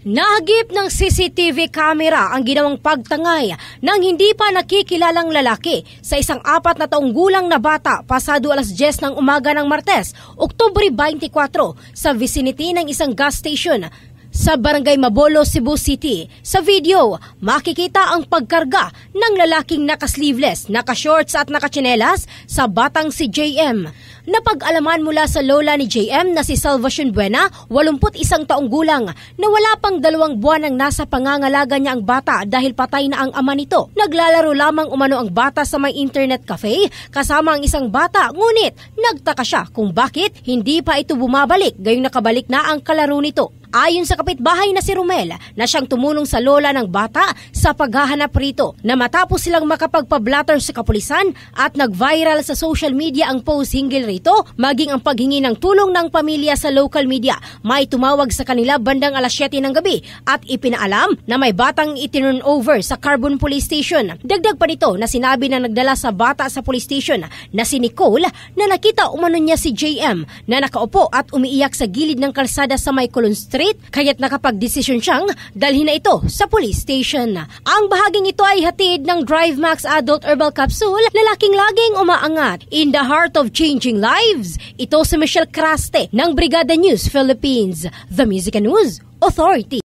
Nahagip ng CCTV camera ang ginawang pagtangay ng hindi pa nakikilalang lalaki sa isang apat na taong gulang na bata pasado alas 10 ng umaga ng Martes, Oktubre 24 sa vicinity ng isang gas station sa Barangay Mabolo, Cebu City. Sa video, makikita ang pagkarga ng lalaking naka-sleeveless, naka-shorts at naka-chinelas sa batang si JM. Napag-alaman mula sa lola ni JM na si Salvation Buena, 81 taong gulang, na wala pang dalawang buwan ang nasa pangangalaga niya ang bata dahil patay na ang ama nito. Naglalaro lamang umano ang bata sa may internet cafe kasama ang isang bata ngunit nagtaka siya kung bakit hindi pa ito bumabalik gayong nakabalik na ang kalaro nito. Ayon sa kapitbahay na si Romel na siyang tumulong sa lola ng bata sa paghahanap rito na matapos silang makapagpablatter sa kapulisan at nag-viral sa social media ang post hinggil rito maging ang paghingi ng tulong ng pamilya sa local media. May tumawag sa kanila bandang alas 7 ng gabi at ipinaalam na may batang itinurn over sa Carbon Police Station. Dagdag pa nito na sinabi na nagdala sa bata sa police station na si Nicole na nakita umano niya si JM na nakaupo at umiiyak sa gilid ng kalsada sa May Street Street kaya't nakapagdesisyon siyang dalhin na ito sa police station. Ang bahaging ito ay hatid ng Drive Max Adult Herbal Capsule lalaking laging umaangat in the heart of changing lives. Ito si Michelle Craste ng Brigada News Philippines, The Music News Authority.